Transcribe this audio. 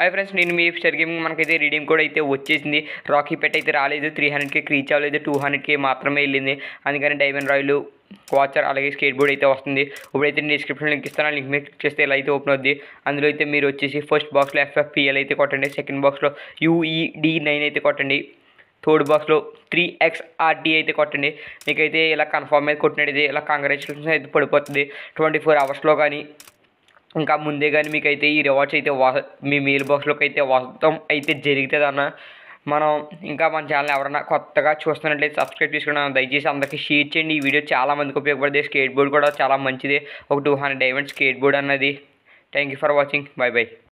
hi friends నేను మీ స్టర్ gaming మనకైతే reading కూడా అయితే వచ్చేసింది రాకీ పెట్ అయితే రాలేదు త్రీ హండ్రెడ్కి క్రీచ్ అవ్వలేదు టూ హండ్రెడ్కి మాత్రమే వెళ్ళింది అందుకని డైమండ్ రాయలు వాచర్ అలాగే స్కేట్ బోర్డ్ అయితే వస్తుంది ఇప్పుడైతే నేను డిస్క్రిప్షన్ లింక్ ఇస్తాను లింక్ మీద క్లిక్ చేస్తే ఇలా అయితే ఓపెన్ అవుద్ది అందులో అయితే మీరు వచ్చేసి ఫస్ట్ బాక్స్లో ఎఫ్ఎఫ్పిఎల్ అయితే కొట్టండి సెకండ్ బాక్స్లో యూఈడి నైన్ అయితే కొట్టండి థర్డ్ బాక్స్లో త్రీ ఎక్స్ ఆర్టీ అయితే కొట్టండి మీకైతే ఇలా కన్ఫామ్ అయితే కొట్టినట్టు ఇలా కంగ్రాచులేషన్స్ అయితే పడిపోతుంది ట్వంటీ ఫోర్ అవర్స్లో కానీ ఇంకా ముందే కానీ మీకు అయితే ఈ రివార్డ్స్ అయితే వా మీ మెయిల్ బాక్స్లోకి అయితే వస్తాం అయితే జరిగితే అన్న మనం ఇంకా మన ఛానల్ ఎవరైనా కొత్తగా చూస్తున్నట్లయితే సబ్స్క్రైబ్ చేసుకున్నాను దయచేసి అందరికీ షేర్ చేయండి ఈ వీడియో చాలా మందికి ఉపయోగపడుతుంది స్కేట్ బోర్డ్ కూడా చాలా మంచిది ఒక two hundred diamond skateboard అన్నది thank you for watching bye bye